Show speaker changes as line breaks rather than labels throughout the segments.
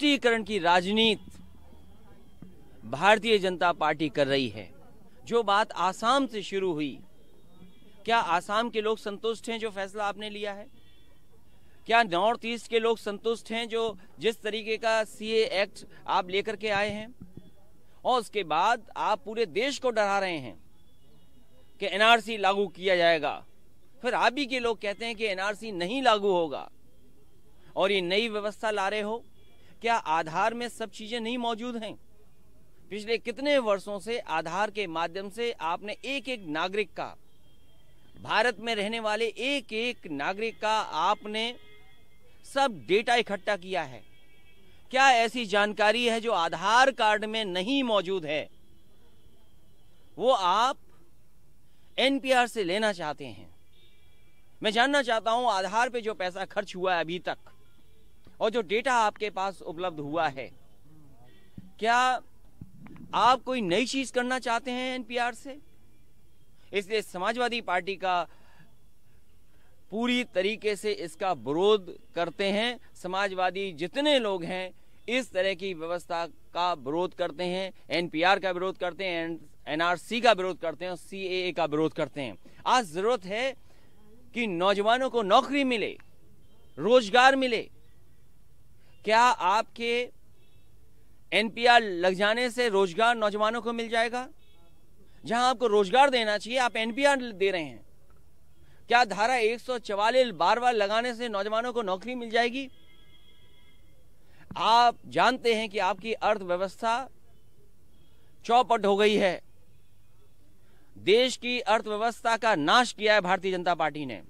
तुष्टीकरण की राजनीति भारतीय जनता पार्टी कर रही है जो बात आसाम से शुरू हुई क्या आसाम के लोग संतुष्ट हैं जो फैसला आपने लिया है क्या नॉर्थ ईस्ट के लोग संतुष्ट हैं जो जिस तरीके का सीए एक्ट आप लेकर के आए हैं और उसके बाद आप पूरे देश को डरा रहे हैं कि एनआरसी लागू किया जाएगा फिर आप ही के लोग कहते हैं कि एनआरसी नहीं लागू होगा और ये नई व्यवस्था ला रहे हो क्या आधार में सब चीजें नहीं मौजूद हैं पिछले कितने वर्षों से आधार के माध्यम से आपने एक एक नागरिक का भारत में रहने वाले एक एक नागरिक का आपने सब डेटा इकट्ठा किया है क्या ऐसी जानकारी है जो आधार कार्ड में नहीं मौजूद है वो आप एनपीआर से लेना चाहते हैं मैं जानना चाहता हूं आधार पे जो पैसा खर्च हुआ है अभी तक और जो डेटा आपके पास उपलब्ध हुआ है क्या आप कोई नई चीज करना चाहते हैं एनपीआर से इसलिए समाजवादी पार्टी का पूरी तरीके से इसका विरोध करते हैं समाजवादी जितने लोग हैं इस तरह की व्यवस्था का विरोध करते हैं एनपीआर का विरोध करते हैं एनआरसी का विरोध करते हैं सी ए का विरोध करते हैं आज जरूरत है कि नौजवानों को नौकरी मिले रोजगार मिले क्या आपके एनपीआर लग जाने से रोजगार नौजवानों को मिल जाएगा जहां आपको रोजगार देना चाहिए आप एनपीआर दे रहे हैं क्या धारा एक सौ बार बार लगाने से नौजवानों को नौकरी मिल जाएगी आप जानते हैं कि आपकी अर्थव्यवस्था चौपट हो गई है देश की अर्थव्यवस्था का नाश किया है भारतीय जनता पार्टी ने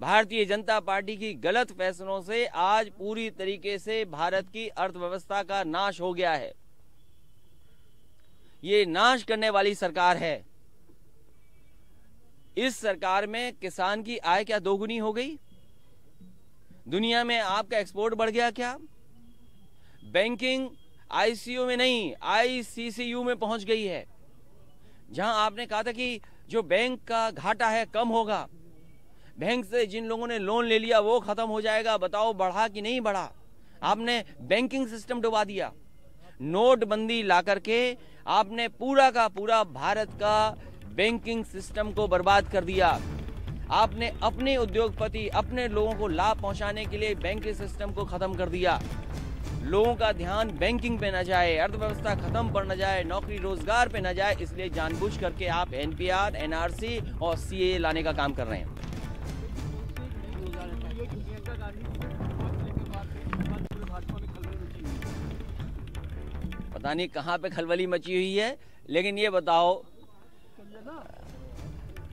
भारतीय जनता पार्टी की गलत फैसलों से आज पूरी तरीके से भारत की अर्थव्यवस्था का नाश हो गया है ये नाश करने वाली सरकार है इस सरकार में किसान की आय क्या दोगुनी हो गई दुनिया में आपका एक्सपोर्ट बढ़ गया क्या बैंकिंग आईसीयू में नहीं आईसीसीयू में पहुंच गई है जहां आपने कहा था कि जो बैंक का घाटा है कम होगा बैंक से जिन लोगों ने लोन ले लिया वो खत्म हो जाएगा बताओ बढ़ा कि नहीं बढ़ा आपने बैंकिंग सिस्टम डुबा दिया नोटबंदी ला करके आपने पूरा का पूरा भारत का बैंकिंग सिस्टम को बर्बाद कर दिया आपने अपने उद्योगपति अपने लोगों को लाभ पहुंचाने के लिए बैंकिंग सिस्टम को खत्म कर दिया लोगों का ध्यान बैंकिंग पे न जाए अर्थव्यवस्था खत्म पर न जाए नौकरी रोजगार पे न जाए इसलिए जानबूझ करके आप एनपीआर एनआरसी और सीए लाने का काम कर रहे हैं पता नहीं कहाँ पे खलबली मची हुई है लेकिन ये बताओ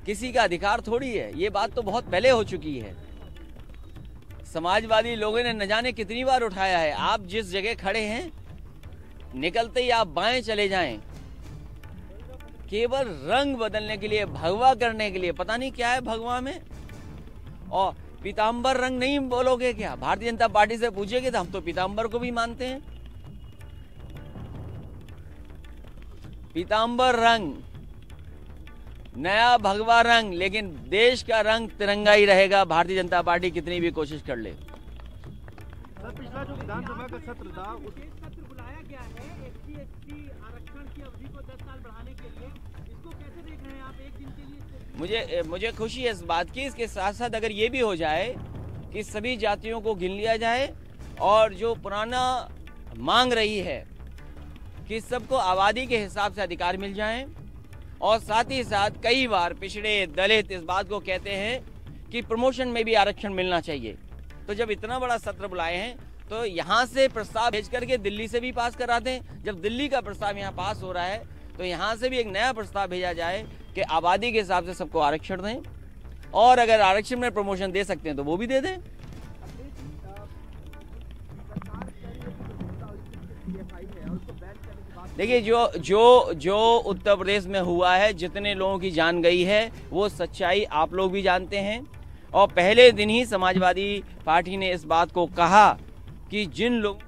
किसी का अधिकार थोड़ी है ये बात तो बहुत पहले हो चुकी है समाजवादी लोगों ने न जाने कितनी बार उठाया है आप जिस जगह खड़े हैं निकलते ही आप बाएं चले जाएं केवल रंग बदलने के लिए भगवा करने के लिए पता नहीं क्या है भगवा में और पीताम्बर रंग नहीं बोलोगे क्या भारतीय जनता पार्टी से पूछेगे तो हम तो पीताम्बर को भी मानते हैं पीताम्बर रंग नया भगवा रंग लेकिन देश का रंग तिरंगा ही रहेगा भारतीय जनता पार्टी कितनी भी कोशिश कर ले पिछला जो विधानसभा का सत्र था उस सत्र बुलाया गया है आरक्षण की अवधि को साल बढ़ाने के लिए इसको कैसे देख रहे हैं आप एक दिन के लिए मुझे मुझे खुशी है इस बात की इसके साथ साथ अगर ये भी हो जाए कि सभी जातियों को गिन लिया जाए और जो पुराना मांग रही है कि सबको आबादी के हिसाब से अधिकार मिल जाएं और साथ ही साथ कई बार पिछड़े दलित इस बात को कहते हैं कि प्रमोशन में भी आरक्षण मिलना चाहिए तो जब इतना बड़ा सत्र बुलाए हैं तो यहाँ से प्रस्ताव भेज करके दिल्ली से भी पास करा दें जब दिल्ली का प्रस्ताव यहाँ पास हो रहा है तो यहाँ से भी एक नया प्रस्ताव भेजा जाए कि आबादी के हिसाब से सबको आरक्षण दें और अगर आरक्षण में प्रमोशन दे सकते हैं तो वो भी दे दें उसको बैन देखिए जो जो जो उत्तर प्रदेश में हुआ है जितने लोगों की जान गई है वो सच्चाई आप लोग भी जानते हैं और पहले दिन ही समाजवादी पार्टी ने इस बात को कहा कि जिन लोगों